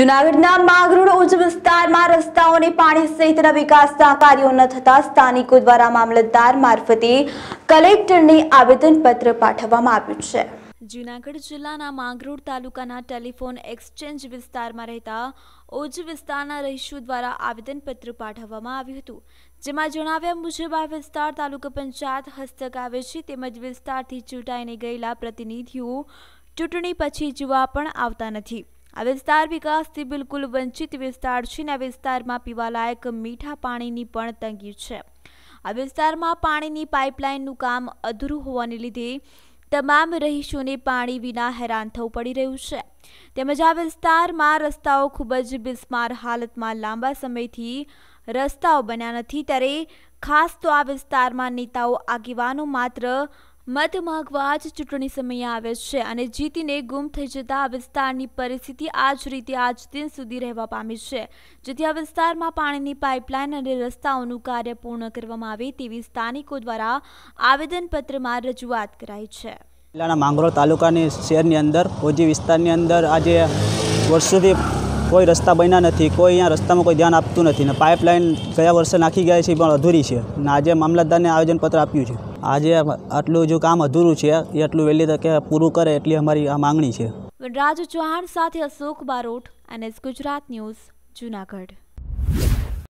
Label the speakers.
Speaker 1: જુનાગઢના માગરૂડ ઉચ્ચ વિસ્તારમાં રસ્તાઓની પાણી સહિતના વિકાસના કાર્યો ન થતા સ્થાનિકો દ્વારા મામલતદાર મારફતે કલેક્ટરને આવેદનપત્ર પાઠવવામાં આવ્યું છે જુનાગઢ જિલ્લાના માંગરોળ તાલુકાના ટેલિફોન એક્સચેન્જ વિસ્તારમાં રહેતા ઓજ વિસ્તારના રહીશો દ્વારા આવેદનપત્ર પાઠવવામાં આવ્યું હતું જેમાં જણાવ્યા મુજબ આ વિસ્તાર તાલુકા પંચાયત હસ્તક આવે છે તેમજ વિસ્તારથી ચૂંટાઈને ગયેલા પ્રતિનિધિઓ ચૂંટણી પછી જોવા પણ આવતા નથી આ વિસ્તાર વિકાસથી બિલકુલ વંચિત વિસ્તાર છે અને આ વિસ્તારમાં પીવાલાયક મીઠા પાણીની પણ તંગી છે આ વિસ્તારમાં પાણીની પાઇપલાઇનનું કામ અધૂરું હોવાને લીધે તમામ રહીશોને પાણી વિના હેરાન થવું પડી રહ્યું છે તેમજ આ વિસ્તારમાં રસ્તાઓ ખૂબ જ બિસ્માર હાલતમાં લાંબા સમયથી રસ્તાઓ બન્યા નથી ત્યારે ખાસ તો આ વિસ્તારમાં નેતાઓ આગેવાનો માત્ર મત માગવા જ ચૂંટણી સમયે આવે છે અને જીતીને ગુમ થઈ જતા આ વિસ્તારની પરિસ્થિતિ આ જ રીતે આજ દિન સુધી રહેવા પામી છે જેથી આ વિસ્તારમાં પાણીની પાઇપલાઇન અને રસ્તાઓનું કાર્ય પૂર્ણ કરવામાં આવે તેવી સ્થાનિકો દ્વારા આવેદનપત્રમાં રજૂઆત કરાઈ છે
Speaker 2: જિલ્લાના માંગરોળ તાલુકાની શહેરની અંદર ઓજી વિસ્તારની અંદર આજે વર્ષોથી કોઈ રસ્તા બન્યા નથી કોઈ અહીંયા રસ્તામાં કોઈ ધ્યાન આપતું નથી ને પાઇપલાઇન ગયા વર્ષે નાખી ગયા છે પણ અધૂરી છે અને આજે મામલતદારને આવેદનપત્ર આપ્યું છે આજે આટલું જો કામ અધૂરું છે એટલું વહેલી તકે પૂરું કરે એટલી અમારી આ માંગણી છે
Speaker 1: વનરાજ ચૌહાણ સાથે અશોક બારોટ એનએસ ગુજરાત ન્યૂઝ જુનાગઢ